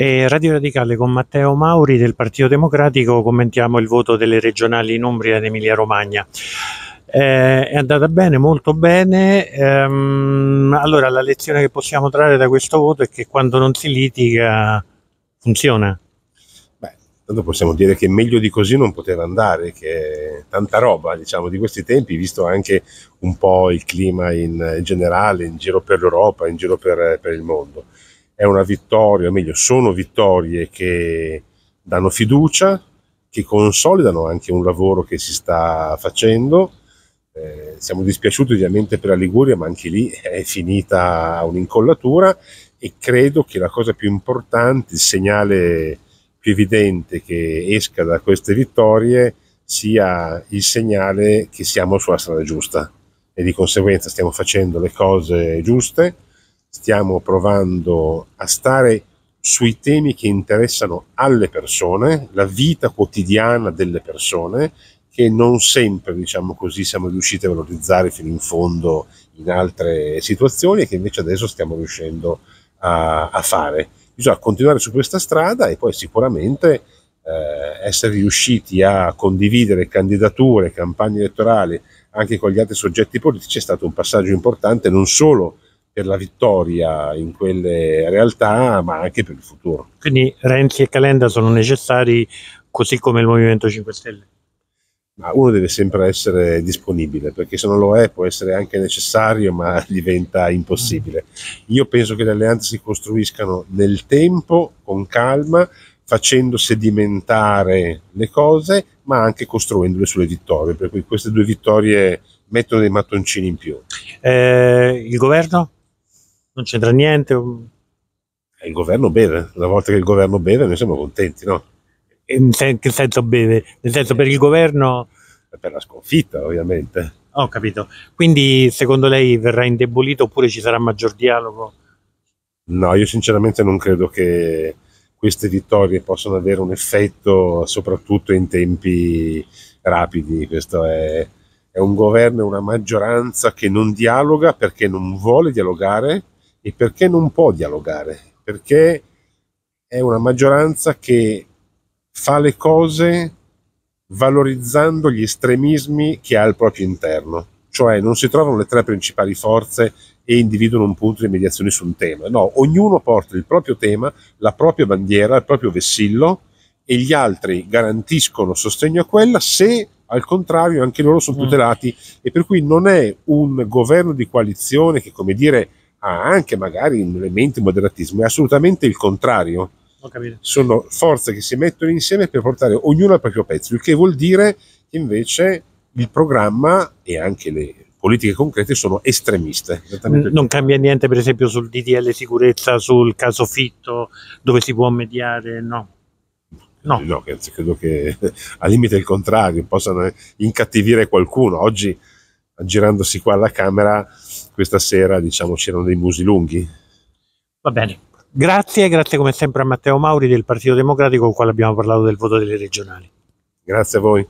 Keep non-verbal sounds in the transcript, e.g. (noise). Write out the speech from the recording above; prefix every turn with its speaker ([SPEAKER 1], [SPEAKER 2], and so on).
[SPEAKER 1] E Radio Radicale con Matteo Mauri del Partito Democratico commentiamo il voto delle regionali in Umbria ed Emilia Romagna. Eh, è andata bene, molto bene. Ehm, allora, la lezione che possiamo trarre da questo voto è che quando non si litiga funziona.
[SPEAKER 2] tanto possiamo dire che meglio di così non poteva andare, che tanta roba, diciamo, di questi tempi, visto anche un po' il clima in, in generale, in giro per l'Europa, in giro per, per il mondo è una vittoria, o meglio, sono vittorie che danno fiducia, che consolidano anche un lavoro che si sta facendo. Eh, siamo dispiaciuti ovviamente per la Liguria, ma anche lì è finita un'incollatura e credo che la cosa più importante, il segnale più evidente che esca da queste vittorie sia il segnale che siamo sulla strada giusta e di conseguenza stiamo facendo le cose giuste stiamo provando a stare sui temi che interessano alle persone, la vita quotidiana delle persone, che non sempre, diciamo così, siamo riusciti a valorizzare fino in fondo in altre situazioni e che invece adesso stiamo riuscendo a, a fare. Bisogna continuare su questa strada e poi sicuramente eh, essere riusciti a condividere candidature, campagne elettorali anche con gli altri soggetti politici è stato un passaggio importante non solo per la vittoria in quelle realtà, ma anche per il futuro.
[SPEAKER 1] Quindi Renzi e Calenda sono necessari così come il Movimento 5 Stelle?
[SPEAKER 2] Ma uno deve sempre essere disponibile, perché se non lo è può essere anche necessario, ma (laughs) diventa impossibile. Io penso che le alleanze si costruiscano nel tempo, con calma, facendo sedimentare le cose, ma anche costruendole sulle vittorie, per cui queste due vittorie mettono dei mattoncini in più.
[SPEAKER 1] Eh, il governo? non c'entra niente. Eh, il governo
[SPEAKER 2] beve, una volta che il governo beve noi siamo contenti, no?
[SPEAKER 1] In sen- che senso beve? Nel senso per il governo... Eh, per la sconfitta ovviamente. Ho capito. Quindi secondo lei verrà indebolito oppure ci sarà maggior dialogo?
[SPEAKER 2] No, io sinceramente non credo che queste vittorie possano avere un effetto soprattutto in tempi rapidi. Questo è, è un governo e una maggioranza che non dialoga perché non vuole dialogare e perché non può dialogare, perché è una maggioranza che fa le cose valorizzando gli estremismi che ha al proprio interno, cioè non si trovano le tre principali forze e individuano un punto di mediazione su un tema, no, ognuno porta il proprio tema, la propria bandiera, il proprio vessillo e gli altri garantiscono sostegno a quella se al contrario anche loro sono mm. tutelati e per cui non è un governo di coalizione che come dire ha anche magari un elemento di moderatismo, è assolutamente il contrario. Sono forze che si mettono insieme per portare ognuno al proprio pezzo, il che vuol dire che invece il programma e anche le politiche concrete sono estremiste. Non
[SPEAKER 1] cambia niente per esempio sul DDL sicurezza, sul caso Fitto, dove si può mediare, no?
[SPEAKER 2] No, no credo che (laughs) al limite il contrario possano incattivire qualcuno. Oggi girandosi qua alla camera, questa sera diciamo c'erano dei musi lunghi.
[SPEAKER 1] Va bene. Grazie, grazie come sempre a Matteo Mauri del Partito Democratico con il quale abbiamo parlato del voto delle regionali. Grazie a voi.